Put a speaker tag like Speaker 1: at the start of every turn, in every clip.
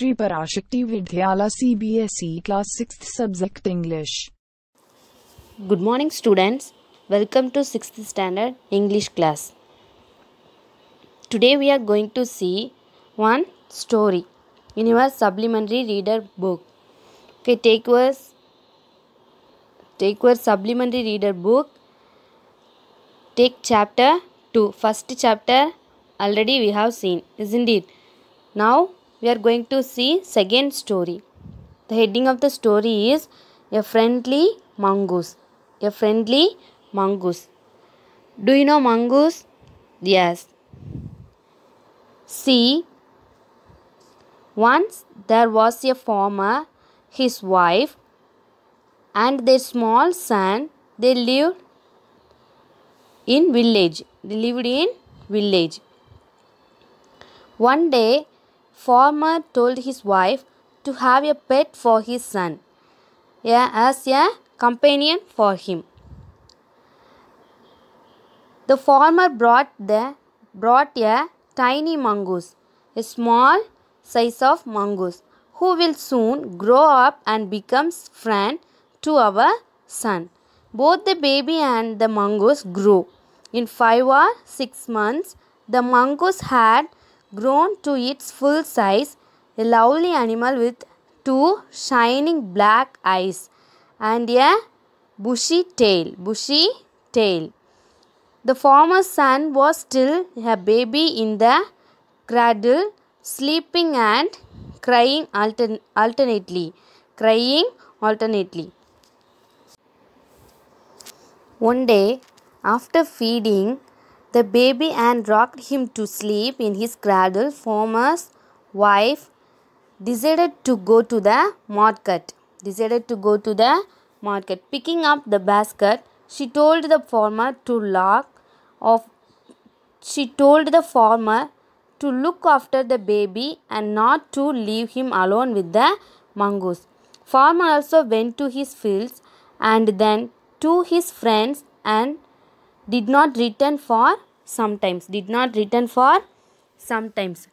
Speaker 1: Shri Parashakti Vidyalaya CBSE class six subject English good morning students welcome to six standard English class today we are going to see one story in your supplementary reader book okay take your take your supplementary reader book take chapter 2 first chapter already we have seen isn't it now we are going to see second story. The heading of the story is A Friendly Mongoose. A Friendly Mongoose. Do you know mongoose? Yes. See, once there was a farmer, his wife, and their small son. They lived in village. They lived in village. One day, farmer told his wife to have a pet for his son as a companion for him. The farmer brought, the, brought a tiny mongoose, a small size of mongoose, who will soon grow up and becomes friend to our son. Both the baby and the mongoose grew. In five or six months, the mongoose had grown to its full size, a lovely animal with two shining black eyes and a bushy tail. Bushy tail. The former son was still a baby in the cradle, sleeping and crying altern alternately. Crying alternately. One day, after feeding, the baby and rocked him to sleep in his cradle. Farmer's wife decided to go to the market. Decided to go to the market. Picking up the basket, she told the farmer to lock off. She told the farmer to look after the baby and not to leave him alone with the mongoose. Farmer also went to his fields and then to his friends and did not return for sometimes did not return for sometimes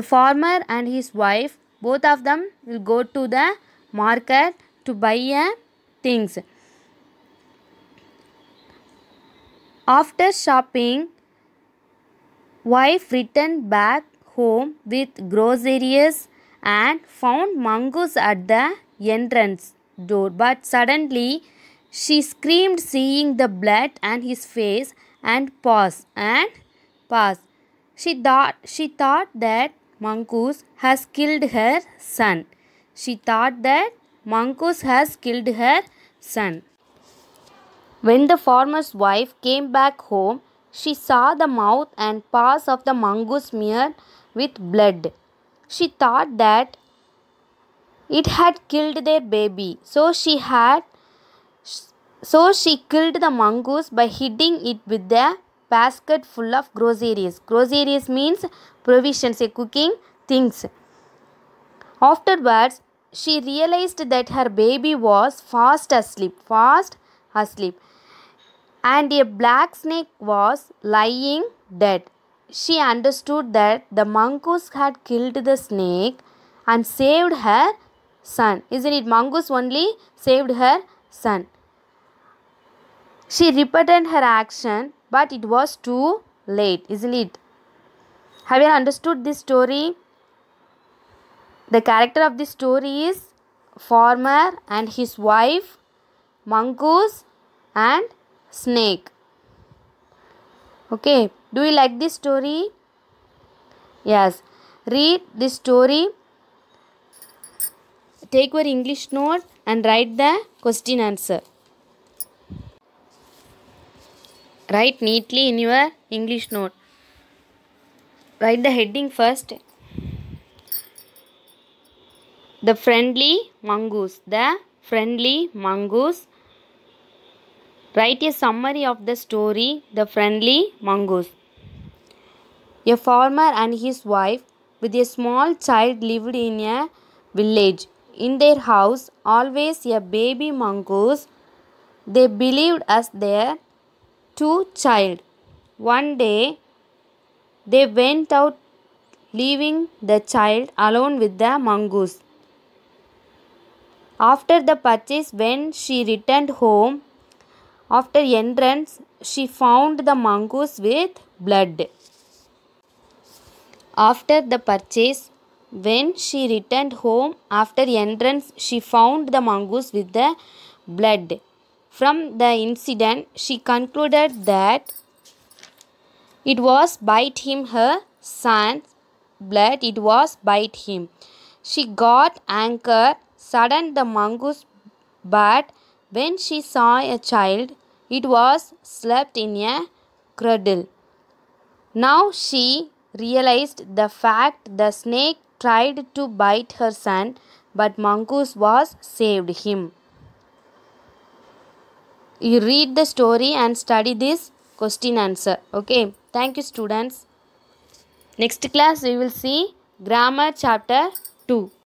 Speaker 1: the farmer and his wife both of them will go to the market to buy things after shopping wife returned back home with groceries and found mongoose at the entrance door. But suddenly she screamed seeing the blood and his face and paused and paused. She thought she thought that Mankus has killed her son. She thought that Mankus has killed her son. When the farmer's wife came back home, she saw the mouth and paws of the mongoose smeared with blood. She thought that it had killed their baby, so she had so she killed the mongoose by hitting it with a basket full of groceries. Groceries means provisions, cooking things. Afterwards, she realized that her baby was fast asleep, fast asleep, and a black snake was lying dead. She understood that the mongoose had killed the snake and saved her son. Isn't it? Mongoose only saved her son. She repented her action, but it was too late, isn't it? Have you understood this story? The character of this story is farmer and his wife, mongoose and snake. Okay, do you like this story? Yes, read this story take your English note and write the question answer. Write neatly in your English note. Write the heading first. The friendly mongoose. The friendly mongoose. Write a summary of the story The Friendly Mongoose. A farmer and his wife with a small child lived in a village in their house, always a baby mongoose, they believed as their two child. One day, they went out leaving the child alone with the mongoose. After the purchase, when she returned home, after entrance, she found the mongoose with blood. After the purchase, when she returned home after entrance, she found the mongoose with the blood. From the incident, she concluded that it was bite him her son's blood. It was bite him. She got anger. sudden the mongoose, but when she saw a child, it was slept in a cradle. Now she realized the fact the snake tried to bite her son, but Mongoose was saved him. You read the story and study this question answer. Okay. Thank you students. Next class we will see grammar chapter 2.